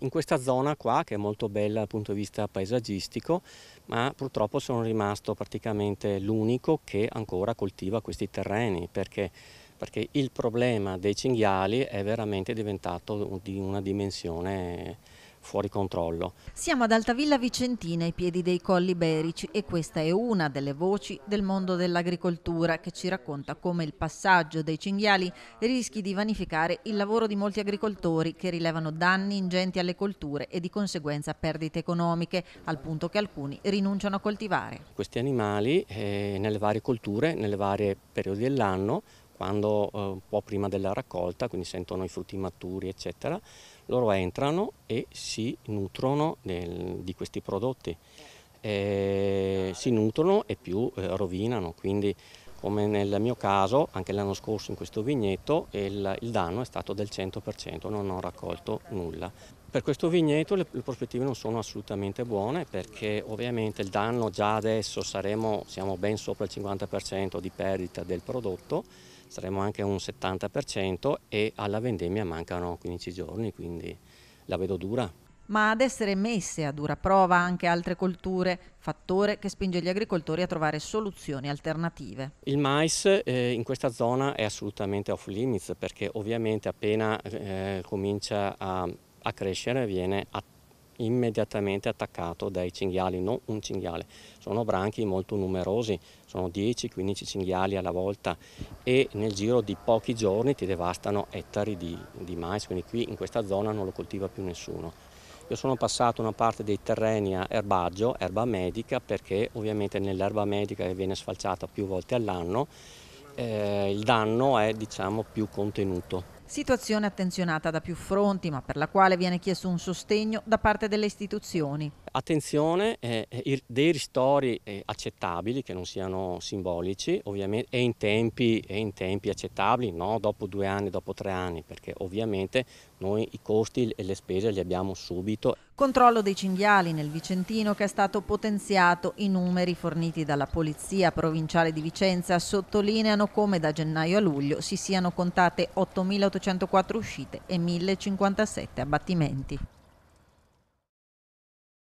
in questa zona qua che è molto bella dal punto di vista paesaggistico ma purtroppo sono rimasto praticamente l'unico che ancora coltiva questi terreni perché, perché il problema dei cinghiali è veramente diventato di una dimensione fuori controllo. Siamo ad Altavilla Vicentina, ai piedi dei Colli Berici e questa è una delle voci del mondo dell'agricoltura che ci racconta come il passaggio dei cinghiali rischi di vanificare il lavoro di molti agricoltori che rilevano danni ingenti alle colture e di conseguenza perdite economiche, al punto che alcuni rinunciano a coltivare. Questi animali eh, nelle varie colture, nelle varie periodi dell'anno, quando eh, un po' prima della raccolta, quindi sentono i frutti maturi, eccetera, loro entrano e si nutrono del, di questi prodotti. E si nutrono e più eh, rovinano, quindi come nel mio caso, anche l'anno scorso in questo vigneto, il, il danno è stato del 100%, non ho raccolto nulla. Per questo vigneto le, le, prospettive non sono assolutamente buone perché ovviamente il danno già adesso saremo, siamo ben sopra il 50% di perdita del prodotto, saremo anche un 70% e alla vendemmia mancano 15 giorni, quindi la vedo dura. Ma ad essere messe a dura prova anche altre colture, fattore che spinge gli agricoltori a trovare soluzioni alternative. Il mais eh, in questa zona è assolutamente off limits perché ovviamente appena eh, comincia a a crescere viene att immediatamente attaccato dai cinghiali, non un cinghiale, sono branchi molto numerosi, sono 10-15 cinghiali alla volta e nel giro di pochi giorni ti devastano ettari di, di mais, quindi qui in questa zona non lo coltiva più nessuno. Io sono passato una parte dei terreni a erbaggio, erba medica, perché ovviamente nell'erba medica che viene sfalciata più volte all'anno eh, il danno è diciamo, più contenuto. Situazione attenzionata da più fronti, ma per la quale viene chiesto un sostegno da parte delle istituzioni. Attenzione, eh, eh dei ristori eh, accettabili, che non siano simbolici, ovviamente, e in tempi, e in tempi accettabili, no dopo due anni, dopo tre anni, perché ovviamente noi i costi e le spese li abbiamo subito. Controllo dei cinghiali nel Vicentino che è stato potenziato. I numeri forniti dalla Polizia Provinciale di Vicenza sottolineano come da gennaio a luglio si siano contate 8.804 uscite e 1.057 abbattimenti.